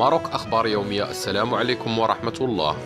ماروك أخبار يومية السلام عليكم ورحمة الله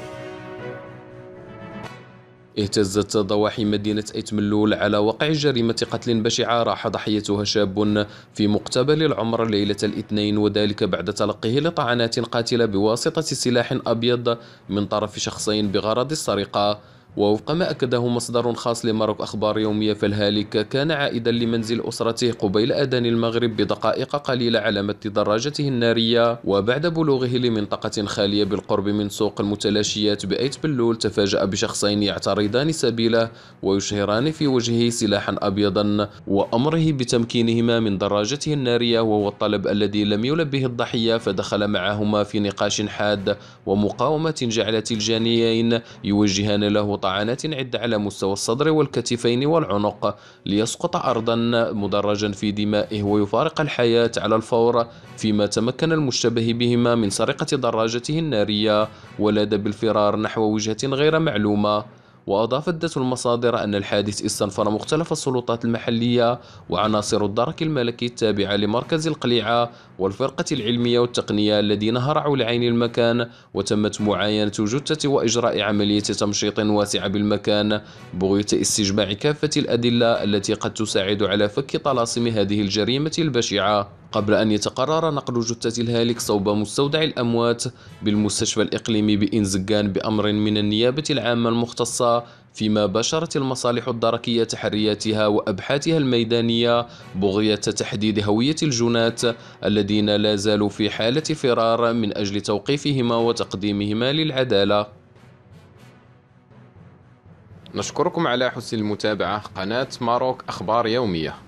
اهتزت ضواحي مدينة أيتملول على وقع جريمة قتل بشعة راح ضحيتها شاب في مقتبل العمر ليلة الاثنين وذلك بعد تلقيه لطعنات قاتلة بواسطة سلاح أبيض من طرف شخصين بغرض السرقة ووفق ما أكده مصدر خاص لمارك أخبار يومية فالهالك كان عائدا لمنزل أسرته قبيل أذان المغرب بدقائق قليلة على مد دراجته النارية وبعد بلوغه لمنطقة خالية بالقرب من سوق المتلاشيات بأيت بلول تفاجأ بشخصين يعترضان سبيله ويشهران في وجهه سلاحا أبيضا وأمره بتمكينهما من دراجته النارية وهو الطلب الذي لم يلبه الضحية فدخل معهما في نقاش حاد ومقاومة جعلت الجانيين يوجهان له طعنات عدة على مستوى الصدر والكتفين والعنق ليسقط أرضا مدرجا في دمائه ويفارق الحياة على الفور فيما تمكن المشتبه بهما من سرقة دراجته النارية ولاد بالفرار نحو وجهة غير معلومة وأضافت ذات المصادر أن الحادث استنفر مختلف السلطات المحلية وعناصر الدرك الملكي التابعة لمركز القليعة والفرقة العلمية والتقنية الذين هرعوا لعين المكان وتمت معاينة جثة وإجراء عملية تمشيط واسعة بالمكان بغية استجماع كافة الأدلة التي قد تساعد على فك طلاسم هذه الجريمة البشعة قبل أن يتقرر نقل جثة الهالك صوب مستودع الأموات بالمستشفى الإقليمي بإنزجان بأمر من النيابة العامة المختصة فيما باشرت المصالح الدركية تحرياتها وأبحاثها الميدانية بغية تحديد هوية الجنات الذين لا زالوا في حالة فرار من أجل توقيفهما وتقديمهما للعدالة نشكركم على حسن المتابعة قناة ماروك أخبار يومية